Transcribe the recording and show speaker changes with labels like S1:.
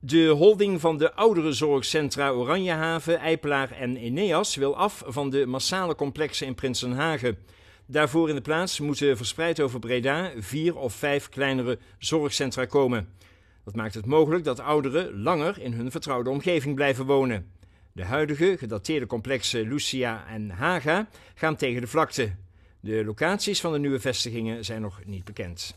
S1: De holding van de oudere zorgcentra Oranjehaven, Eipelaar en Eneas wil af van de massale complexen in Prinsenhagen. Daarvoor in de plaats moeten verspreid over Breda vier of vijf kleinere zorgcentra komen. Dat maakt het mogelijk dat ouderen langer in hun vertrouwde omgeving blijven wonen. De huidige gedateerde complexen Lucia en Haga gaan tegen de vlakte. De locaties van de nieuwe vestigingen zijn nog niet bekend.